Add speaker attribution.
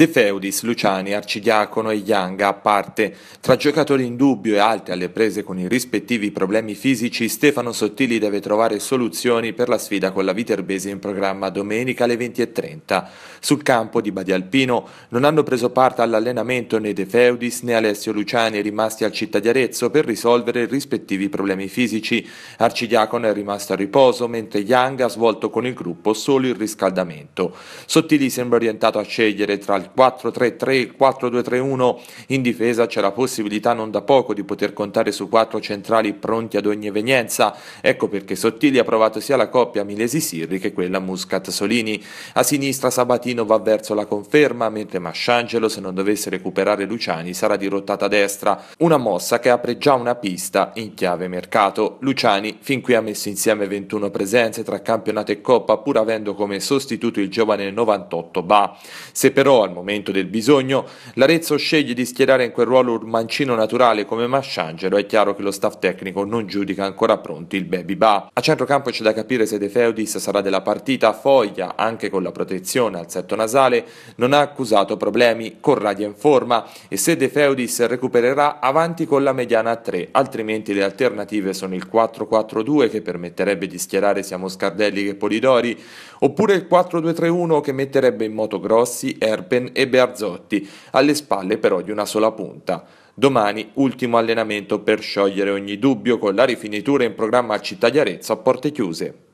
Speaker 1: De Feudis, Luciani, Arcidiacono e Young a parte. Tra giocatori in dubbio e altri alle prese con i rispettivi problemi fisici, Stefano Sottili deve trovare soluzioni per la sfida con la Viterbese in programma domenica alle 20.30. Sul campo di Badialpino non hanno preso parte all'allenamento né De Feudis né Alessio Luciani rimasti al città di Arezzo per risolvere i rispettivi problemi fisici. Arcidiacono è rimasto a riposo, mentre Young ha svolto con il gruppo solo il riscaldamento. Sottili sembra orientato a scegliere tra il il 4-3-3, 4-2-3-1 in difesa c'è la possibilità non da poco di poter contare su quattro centrali pronti ad ogni evenienza. Ecco perché Sottili ha provato sia la coppia Milesi-Sirri che quella Muscat-Solini. A sinistra Sabatino va verso la conferma, mentre Masciangelo, se non dovesse recuperare Luciani, sarà dirottata a destra. Una mossa che apre già una pista in chiave mercato. Luciani fin qui ha messo insieme 21 presenze tra campionato e coppa, pur avendo come sostituto il giovane 98 Ba. Se però al momento del bisogno, l'Arezzo sceglie di schierare in quel ruolo un mancino naturale come Masciangelo, è chiaro che lo staff tecnico non giudica ancora pronti il baby ba. A centrocampo c'è da capire se De Feudis sarà della partita, Foglia, anche con la protezione al setto nasale, non ha accusato problemi, con radia in forma e se De Feudis recupererà avanti con la mediana a 3, altrimenti le alternative sono il 4-4-2 che permetterebbe di schierare sia Moscardelli che Polidori, oppure il 4-2-3-1 che metterebbe in moto Grossi, Erpen e Bearzotti, alle spalle però di una sola punta. Domani ultimo allenamento per sciogliere ogni dubbio con la rifinitura in programma a Città di Arezzo a porte chiuse.